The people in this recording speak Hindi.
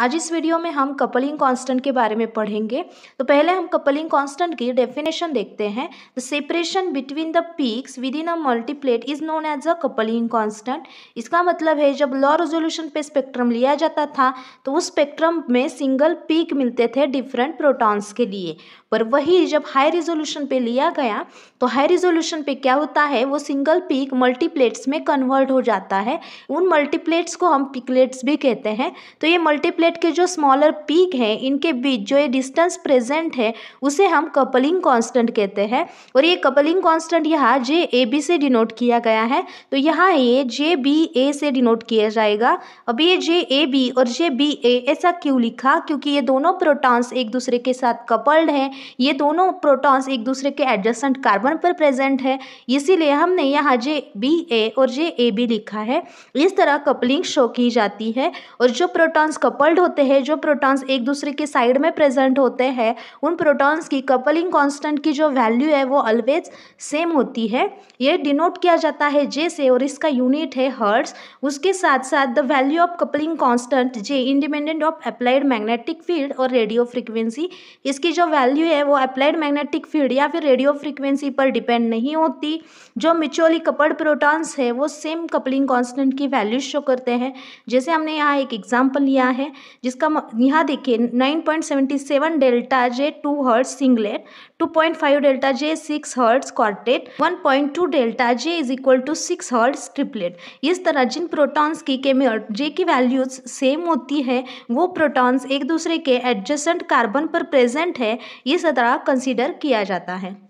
आज इस वीडियो में हम कपलिंग कांस्टेंट के बारे में पढ़ेंगे तो पहले हम कपलिंग कांस्टेंट की डेफिनेशन देखते हैं the separation between the peaks within a multiplet is known as a coupling constant इसका मतलब है जब लॉ रेजोल्यूशन पे स्पेक्ट्रम लिया जाता था तो उस स्पेक्ट्रम में सिंगल पीक मिलते थे डिफरेंट प्रोटॉन्स के लिए पर वही जब हाई रिजोल्यूशन पे लिया गया तो हाई रिजोल्यूशन पे क्या होता है वो सिंगल पीक मल्टीप्लेट्स में कन्वर्ट हो जाता है उन मल्टीप्लेट्स को हम पिकलेट्स भी कहते हैं तो ये मल्टीप्लेट प्लेट के जो स्मॉलर पीक हैं इनके बीच जो ये डिस्टेंस प्रेजेंट है उसे हम कपलिंग कांस्टेंट कहते हैं और ये कपलिंग कांस्टेंट यहाँ जे ए बी से डिनोट किया गया है तो यहाँ ये जे बी ए से डिनोट किया जाएगा अब ये जे ए बी और जे बी ए ऐसा क्यों लिखा क्योंकि ये दोनों प्रोटॉन्स एक दूसरे के साथ कपल्ड हैं ये दोनों प्रोटॉन्स एक दूसरे के एडजस्टेंट कार्बन पर प्रेजेंट है इसीलिए हमने यहाँ जे बी ए और जे ए बी लिखा है इस तरह कपलिंग शो की जाती है और जो प्रोटॉन्स कपल्ड बॉन्ड होते हैं जो प्रोटॉन्स एक दूसरे के साइड में प्रेजेंट होते हैं उन प्रोटॉन्स की कपलिंग कांस्टेंट की जो वैल्यू है वो ऑलवेज सेम होती है ये डिनोट किया जाता है जे से और इसका यूनिट है हर्ट्स उसके साथ साथ the value of coupling constant J independent of applied magnetic field और रेडियो फ्रिक्वेंसी इसकी जो वैल्यू है वो अप्लाइड मैग्नेटिक फील्ड या फिर रेडियो फ्रिक्वेंसी पर डिपेंड नहीं होती जो मिचोली कपड़ प्रोटॉन्स है वो सेम कपलिंग कांस्टेंट की वैल्यू शो करते हैं जैसे हमने यहाँ एक एग्जाम्पल लिया है जिसका यहाँ देखिए 9.77 delta J two hertz singlet 2.5 delta J six hertz quartet 1.2 delta J is equal to six hertz triplet इस तरह जिन प्रोटॉन्स की के जे की वैल्यूज सेम होती है वो प्रोटॉन्स एक दूसरे के एडजस्टेंट कार्बन पर प्रेजेंट है इस तरह कंसिडर किया जाता है